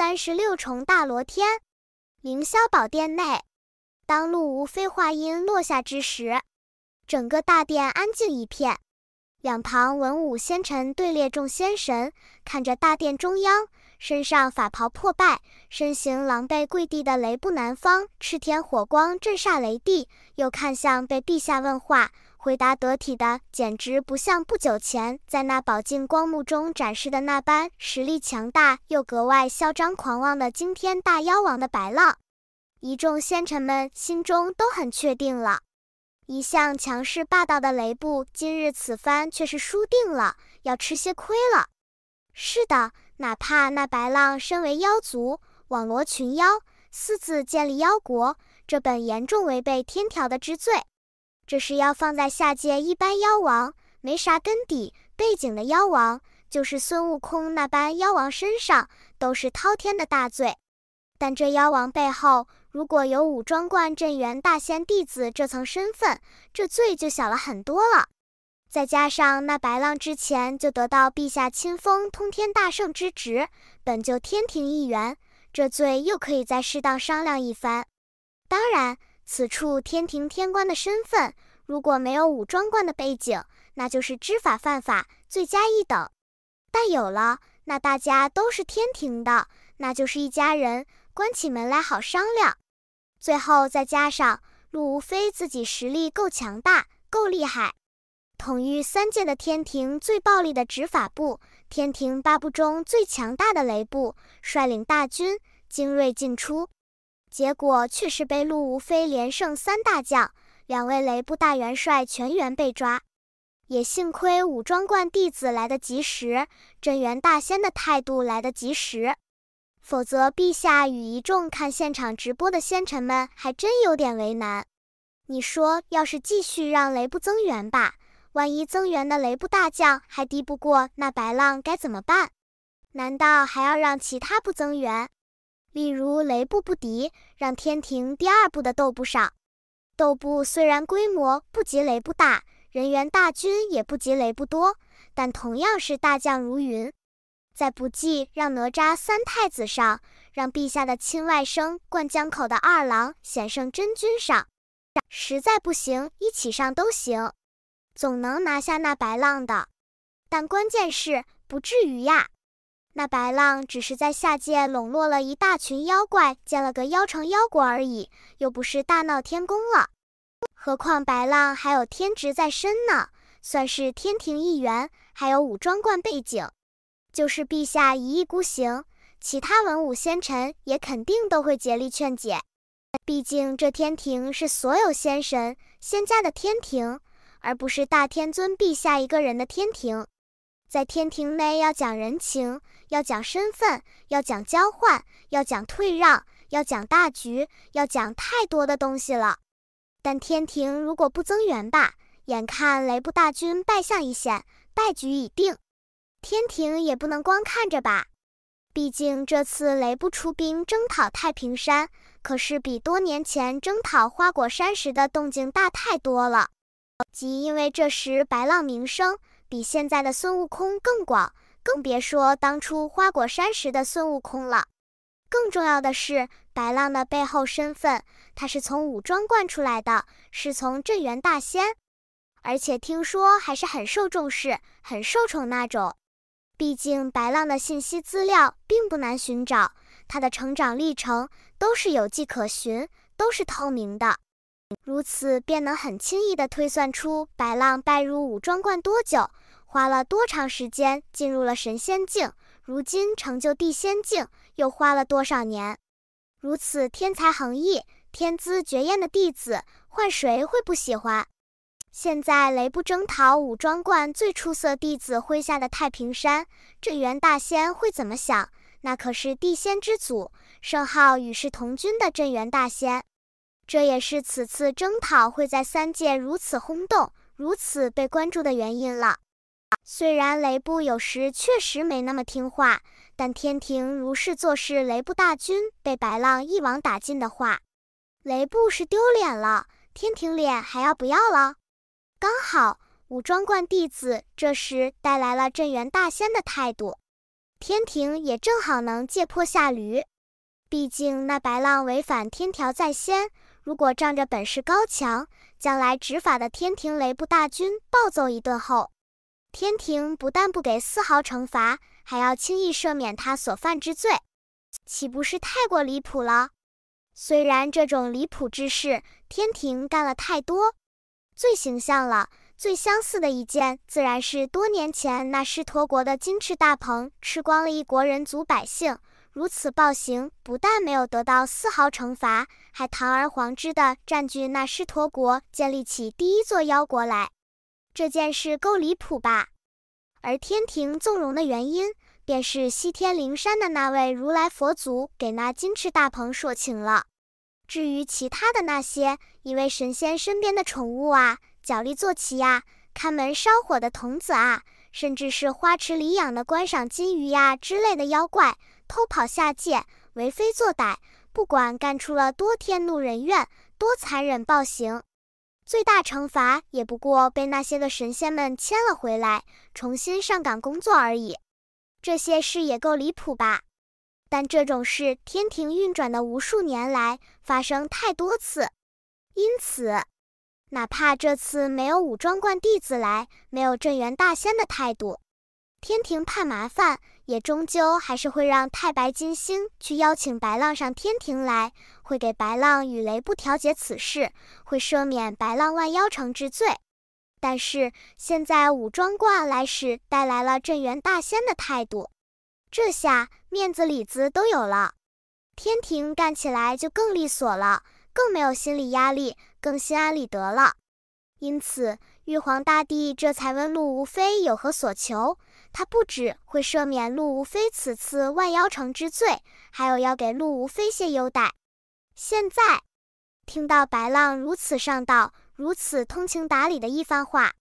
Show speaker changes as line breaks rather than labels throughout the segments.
三十六重大罗天，凌霄宝殿内，当陆无非话音落下之时，整个大殿安静一片。两旁文武仙臣队列，众仙神看着大殿中央，身上法袍破败，身形狼狈跪地的雷布南方，炽天火光震煞雷帝，又看向被陛下问话。回答得体的，简直不像不久前在那宝镜光幕中展示的那般实力强大又格外嚣张狂妄的惊天大妖王的白浪。一众仙臣们心中都很确定了，一向强势霸道的雷布今日此番却是输定了，要吃些亏了。是的，哪怕那白浪身为妖族，网罗群妖，私自建立妖国，这本严重违背天条的之罪。这是要放在下界一般妖王，没啥根底背景的妖王，就是孙悟空那般妖王身上，都是滔天的大罪。但这妖王背后如果有武装观镇元大仙弟子这层身份，这罪就小了很多了。再加上那白浪之前就得到陛下亲封通天大圣之职，本就天庭一员，这罪又可以再适当商量一番。当然。此处天庭天官的身份，如果没有武装官的背景，那就是知法犯法，罪加一等。但有了，那大家都是天庭的，那就是一家人，关起门来好商量。最后再加上陆无非自己实力够强大，够厉害，统御三界的天庭最暴力的执法部，天庭八部中最强大的雷部，率领大军精锐进出。结果却是被陆无非连胜三大将，两位雷部大元帅全员被抓。也幸亏武装观弟子来得及时，镇元大仙的态度来得及时，否则陛下与一众看现场直播的仙臣们还真有点为难。你说，要是继续让雷部增援吧，万一增援的雷部大将还敌不过那白浪，该怎么办？难道还要让其他部增援？例如雷布不敌，让天庭第二部的斗部上。斗部虽然规模不及雷布大，人员大军也不及雷布多，但同样是大将如云。再不济，让哪吒三太子上，让陛下的亲外甥灌江口的二郎显圣真君上。实在不行，一起上都行，总能拿下那白浪的。但关键是，不至于呀。那白浪只是在下界笼络了一大群妖怪，建了个妖城妖国而已，又不是大闹天宫了。何况白浪还有天职在身呢，算是天庭一员，还有武装观背景。就是陛下一意孤行，其他文武仙臣也肯定都会竭力劝解。毕竟这天庭是所有仙神仙家的天庭，而不是大天尊陛下一个人的天庭。在天庭内要讲人情，要讲身份，要讲交换，要讲退让，要讲大局，要讲太多的东西了。但天庭如果不增援吧，眼看雷部大军败象已显，败局已定，天庭也不能光看着吧。毕竟这次雷部出兵征讨太平山，可是比多年前征讨花果山时的动静大太多了。即因为这时白浪鸣声。比现在的孙悟空更广，更别说当初花果山时的孙悟空了。更重要的是，白浪的背后身份，他是从武装惯出来的，是从镇元大仙，而且听说还是很受重视、很受宠那种。毕竟白浪的信息资料并不难寻找，他的成长历程都是有迹可循，都是透明的。如此便能很轻易地推算出白浪拜入武庄观多久，花了多长时间进入了神仙境，如今成就地仙境又花了多少年。如此天才横溢、天资绝艳的弟子，换谁会不喜欢？现在雷不征讨武庄观最出色弟子麾下的太平山镇元大仙会怎么想？那可是地仙之祖，圣号与世同君的镇元大仙。这也是此次征讨会在三界如此轰动、如此被关注的原因了。虽然雷布有时确实没那么听话，但天庭如是做事，雷布大军被白浪一网打尽的话，雷布是丢脸了，天庭脸还要不要了？刚好，武装观弟子这时带来了镇元大仙的态度，天庭也正好能借坡下驴。毕竟那白浪违反天条在先。如果仗着本事高强，将来执法的天庭雷部大军暴揍一顿后，天庭不但不给丝毫惩罚，还要轻易赦免他所犯之罪，岂不是太过离谱了？虽然这种离谱之事，天庭干了太多，最形象了、最相似的一件，自然是多年前那狮驼国的金翅大鹏吃光了一国人族百姓。如此暴行不但没有得到丝毫惩罚，还堂而皇之的占据那狮驼国，建立起第一座妖国来。这件事够离谱吧？而天庭纵容的原因，便是西天灵山的那位如来佛祖给那金翅大鹏说情了。至于其他的那些，一位神仙身边的宠物啊，脚力坐骑呀，看门烧火的童子啊，甚至是花池里养的观赏金鱼呀之类的妖怪。偷跑下界为非作歹，不管干出了多天怒人怨、多残忍暴行，最大惩罚也不过被那些个神仙们牵了回来，重新上岗工作而已。这些事也够离谱吧？但这种事天庭运转的无数年来发生太多次，因此，哪怕这次没有武装观弟子来，没有镇元大仙的态度，天庭怕麻烦。也终究还是会让太白金星去邀请白浪上天庭来，会给白浪与雷部调解此事，会赦免白浪万妖城之罪。但是现在武装挂来时带来了镇元大仙的态度，这下面子里子都有了，天庭干起来就更利索了，更没有心理压力，更心安理得了。因此玉皇大帝这才问路无非有何所求。他不止会赦免陆无非此次万妖城之罪，还有要给陆无非些优待。现在听到白浪如此上道、如此通情达理的一番话，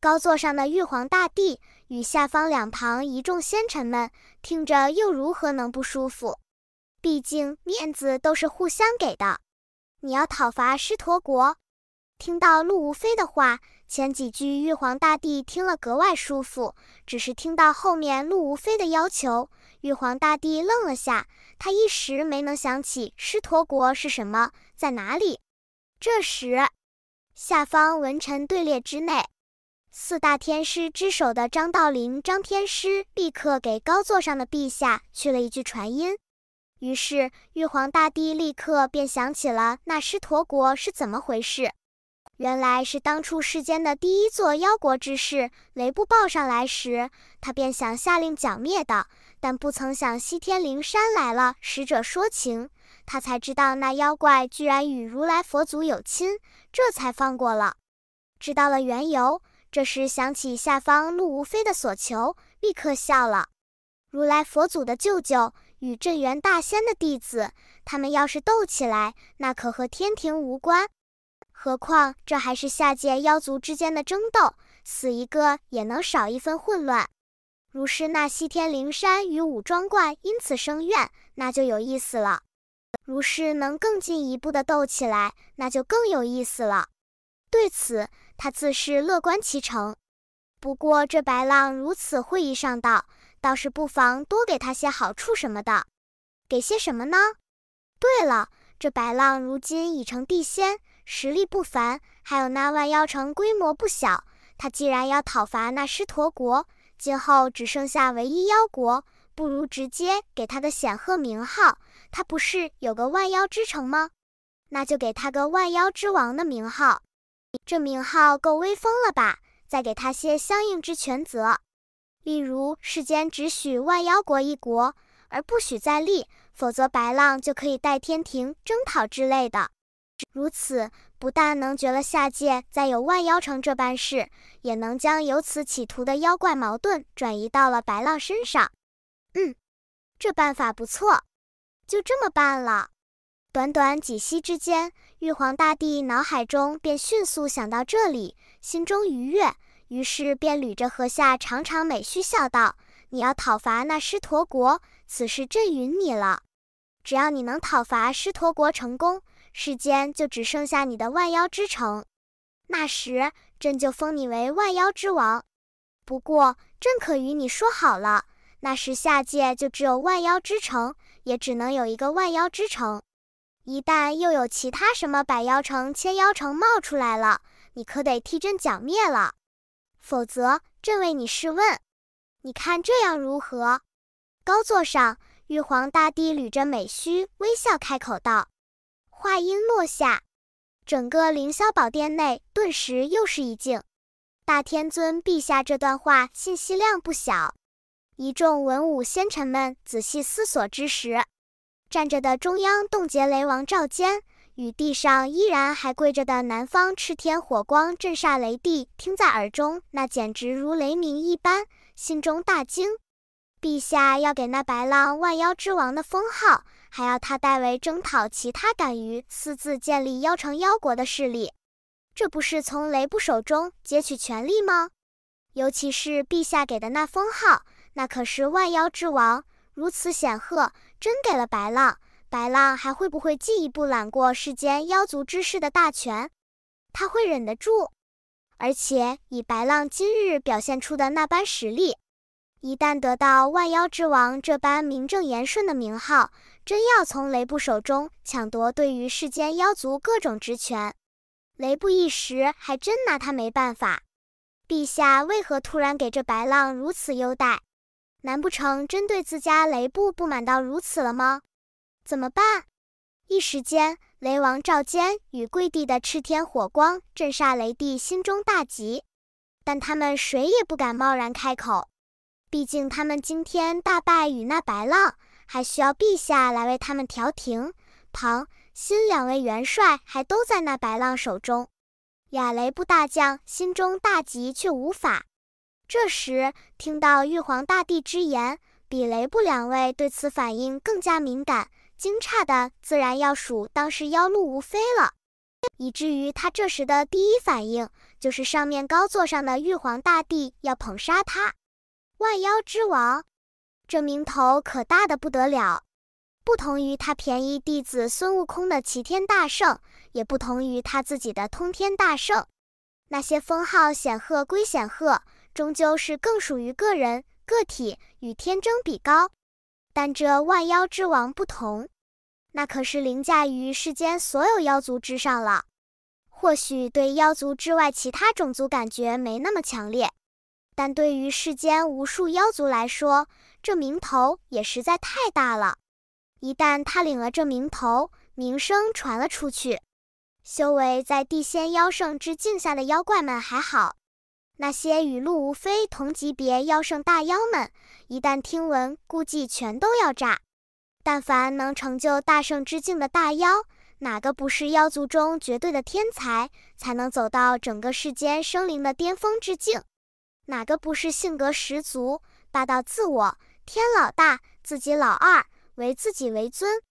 高座上的玉皇大帝与下方两旁一众仙臣们，听着又如何能不舒服？毕竟面子都是互相给的。你要讨伐狮驼国？听到陆无非的话，前几句玉皇大帝听了格外舒服。只是听到后面陆无非的要求，玉皇大帝愣了下，他一时没能想起狮驼国是什么，在哪里。这时，下方文臣队列之内，四大天师之首的张道陵张天师立刻给高座上的陛下去了一句传音，于是玉皇大帝立刻便想起了那狮驼国是怎么回事。原来是当初世间的第一座妖国之事，雷布报上来时，他便想下令剿灭的，但不曾想西天灵山来了使者说情，他才知道那妖怪居然与如来佛祖有亲，这才放过了。知道了缘由，这时想起下方陆无非的所求，立刻笑了。如来佛祖的舅舅与镇元大仙的弟子，他们要是斗起来，那可和天庭无关。何况这还是下界妖族之间的争斗，死一个也能少一分混乱。如是那西天灵山与五庄观因此生怨，那就有意思了。如是能更进一步的斗起来，那就更有意思了。对此，他自是乐观其成。不过这白浪如此会意上道，倒是不妨多给他些好处什么的。给些什么呢？对了，这白浪如今已成地仙。实力不凡，还有那万妖城规模不小。他既然要讨伐那狮驼国，今后只剩下唯一妖国，不如直接给他个显赫名号。他不是有个万妖之城吗？那就给他个万妖之王的名号。这名号够威风了吧？再给他些相应之权责，例如世间只许万妖国一国，而不许再立，否则白浪就可以代天庭征讨之类的。如此，不但能绝了下界再有万妖城这般事，也能将由此企图的妖怪矛盾转移到了白浪身上。嗯，这办法不错，就这么办了。短短几息之间，玉皇大帝脑海中便迅速想到这里，心中愉悦，于是便捋着禾下长长美须笑道：“你要讨伐那狮驼国，此事朕允你了。只要你能讨伐狮驼国成功。”世间就只剩下你的万妖之城，那时朕就封你为万妖之王。不过朕可与你说好了，那时下界就只有万妖之城，也只能有一个万妖之城。一旦又有其他什么百妖城、千妖城冒出来了，你可得替朕剿灭了。否则，朕为你试问，你看这样如何？高座上，玉皇大帝捋着美须，微笑开口道。话音落下，整个凌霄宝殿内顿时又是一静。大天尊陛下这段话信息量不小，一众文武仙臣们仔细思索之时，站着的中央冻结雷王赵坚与地上依然还跪着的南方赤天火光震煞雷帝，听在耳中，那简直如雷鸣一般，心中大惊。陛下要给那白浪万妖之王的封号，还要他代为征讨其他敢于私自建立妖城妖国的势力，这不是从雷布手中截取权力吗？尤其是陛下给的那封号，那可是万妖之王，如此显赫，真给了白浪，白浪还会不会进一步揽过世间妖族之事的大权？他会忍得住？而且以白浪今日表现出的那般实力。一旦得到万妖之王这般名正言顺的名号，真要从雷布手中抢夺对于世间妖族各种职权，雷布一时还真拿他没办法。陛下为何突然给这白浪如此优待？难不成真对自家雷布不满到如此了吗？怎么办？一时间，雷王赵坚与跪地的赤天火光震煞雷帝心中大急，但他们谁也不敢贸然开口。毕竟他们今天大败与那白浪，还需要陛下来为他们调停。庞新两位元帅还都在那白浪手中。亚雷布大将心中大急，却无法。这时听到玉皇大帝之言，比雷布两位对此反应更加敏感、惊诧的，自然要数当时妖路无非了。以至于他这时的第一反应，就是上面高座上的玉皇大帝要捧杀他。万妖之王，这名头可大的不得了。不同于他便宜弟子孙悟空的齐天大圣，也不同于他自己的通天大圣。那些封号显赫归显赫，终究是更属于个人个体，与天争比高。但这万妖之王不同，那可是凌驾于世间所有妖族之上了。或许对妖族之外其他种族感觉没那么强烈。但对于世间无数妖族来说，这名头也实在太大了。一旦他领了这名头，名声传了出去，修为在地仙妖圣之境下的妖怪们还好，那些与陆无非同级别妖圣大妖们，一旦听闻，估计全都要炸。但凡能成就大圣之境的大妖，哪个不是妖族中绝对的天才，才能走到整个世间生灵的巅峰之境？哪个不是性格十足、霸道自我、天老大、自己老二、唯自己为尊？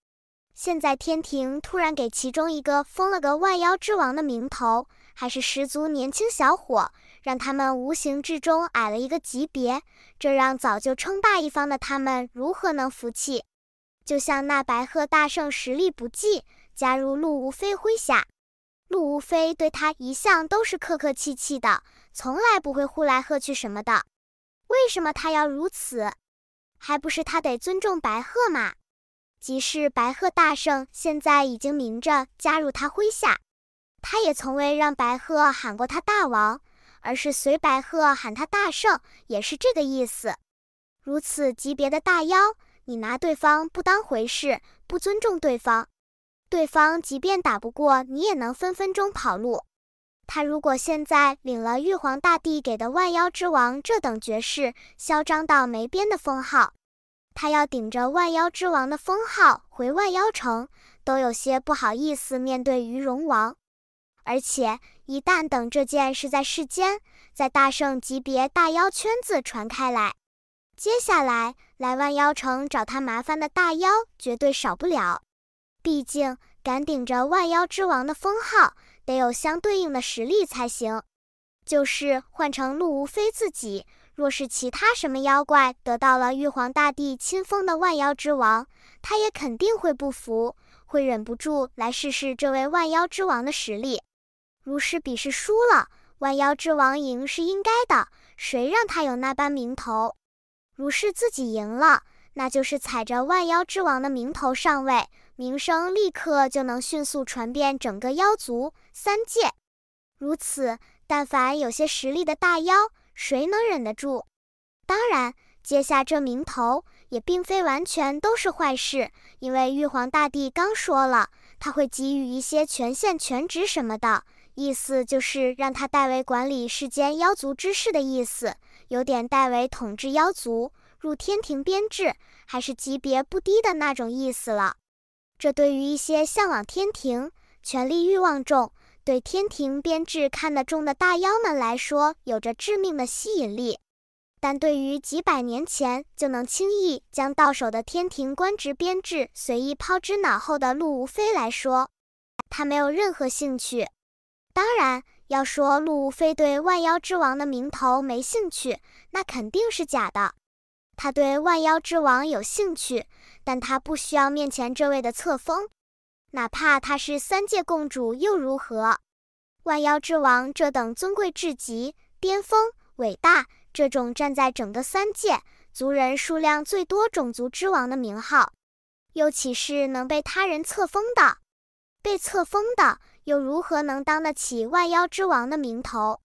现在天庭突然给其中一个封了个万妖之王的名头，还是十足年轻小伙，让他们无形之中矮了一个级别，这让早就称霸一方的他们如何能服气？就像那白鹤大圣实力不济，加入陆无非麾下。陆无非对他一向都是客客气气的，从来不会呼来喝去什么的。为什么他要如此？还不是他得尊重白鹤嘛。即使白鹤大圣现在已经明着加入他麾下，他也从未让白鹤喊过他大王，而是随白鹤喊他大圣，也是这个意思。如此级别的大妖，你拿对方不当回事，不尊重对方。对方即便打不过你，也能分分钟跑路。他如果现在领了玉皇大帝给的万妖之王这等绝世、嚣张到没边的封号，他要顶着万妖之王的封号回万妖城，都有些不好意思面对鱼龙王。而且，一旦等这件事在世间、在大圣级别大妖圈子传开来，接下来来万妖城找他麻烦的大妖绝对少不了。毕竟，敢顶着万妖之王的封号，得有相对应的实力才行。就是换成陆无非自己，若是其他什么妖怪得到了玉皇大帝亲封的万妖之王，他也肯定会不服，会忍不住来试试这位万妖之王的实力。如是比试输了，万妖之王赢是应该的，谁让他有那般名头？如是自己赢了，那就是踩着万妖之王的名头上位。名声立刻就能迅速传遍整个妖族三界，如此，但凡有些实力的大妖，谁能忍得住？当然，接下这名头也并非完全都是坏事，因为玉皇大帝刚说了，他会给予一些权限、全职什么的，意思就是让他代为管理世间妖族之事的意思，有点代为统治妖族，入天庭编制，还是级别不低的那种意思了。这对于一些向往天庭、权力欲望重、对天庭编制看得重的大妖们来说，有着致命的吸引力。但对于几百年前就能轻易将到手的天庭官职编制随意抛之脑后的陆无非来说，他没有任何兴趣。当然，要说陆无非对万妖之王的名头没兴趣，那肯定是假的。他对万妖之王有兴趣，但他不需要面前这位的册封，哪怕他是三界共主又如何？万妖之王这等尊贵至极、巅峰伟大，这种站在整个三界族人数量最多种族之王的名号，又岂是能被他人册封的？被册封的又如何能当得起万妖之王的名头？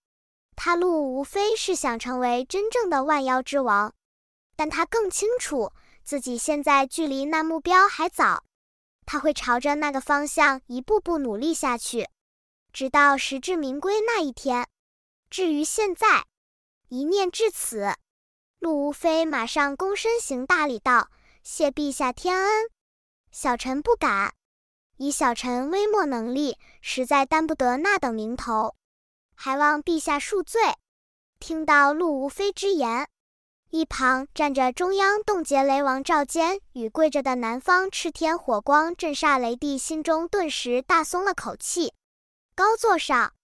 他路无非是想成为真正的万妖之王。但他更清楚自己现在距离那目标还早，他会朝着那个方向一步步努力下去，直到实至名归那一天。至于现在，一念至此，陆无非马上躬身行大礼道：“谢陛下天恩，小臣不敢，以小臣微末能力，实在担不得那等名头，还望陛下恕罪。”听到陆无非之言。一旁站着中央冻结雷王赵坚与跪着的南方赤天火光震煞雷帝，心中顿时大松了口气。高座上，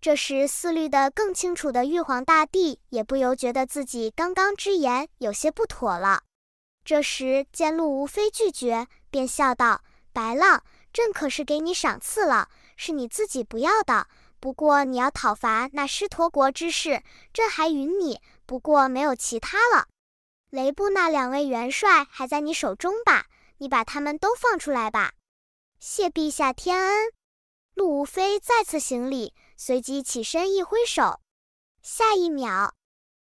这时思虑得更清楚的玉皇大帝也不由觉得自己刚刚之言有些不妥了。这时见陆无非拒绝，便笑道：“白浪，朕可是给你赏赐了，是你自己不要的。不过你要讨伐那狮驼国之事，朕还允你。”不过没有其他了，雷布那两位元帅还在你手中吧？你把他们都放出来吧。谢陛下天恩。陆无非再次行礼，随即起身一挥手，下一秒，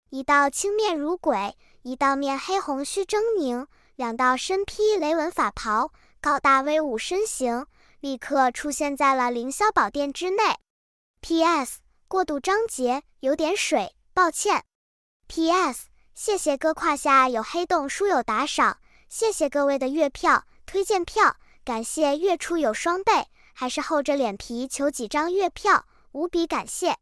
一道青面如鬼，一道面黑红须狰狞，两道身披雷纹法袍，高大威武身形，立刻出现在了凌霄宝殿之内。P.S. 过渡章节有点水，抱歉。P.S. 谢谢哥胯下有黑洞书友打赏，谢谢各位的月票、推荐票，感谢月初有双倍，还是厚着脸皮求几张月票，无比感谢。